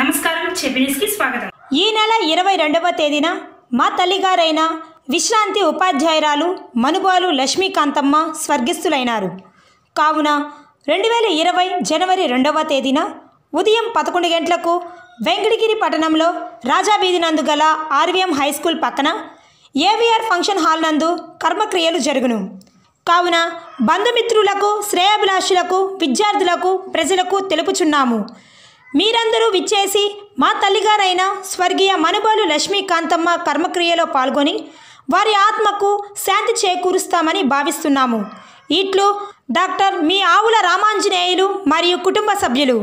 నమస్కారం స్వాగతం ఈ నెల ఇరవై రెండవ తేదీన మా తల్లిగారైన విశ్రాంతి ఉపాధ్యాయురాలు మనుబాలు లక్ష్మీకాంతమ్మ స్వర్గస్థులైనారు కావున రెండు వేల ఇరవై జనవరి రెండవ తేదీన ఉదయం పదకొండు గంటలకు వెంకటగిరి పట్టణంలో రాజాబీది నందు గల ఆర్వీఎం హై స్కూల్ పక్కన ఏవిఆర్ ఫంక్షన్ హాల్ నందు కర్మక్రియలు జరుగును కావున బంధుమిత్రులకు శ్రేయాభిలాషులకు విద్యార్థులకు ప్రజలకు తెలుపుచున్నాము మీరందరూ విచ్చేసి మా తల్లిగారైన స్వర్గీయ మనుబోలు లక్ష్మీకాంతమ్మ కర్మక్రియలో పాల్గొని వారి ఆత్మకు శాంతి చేకూరుస్తామని భావిస్తున్నాము ఇట్లు డాక్టర్ మీ ఆవుల రామాంజనేయులు మరియు కుటుంబ సభ్యులు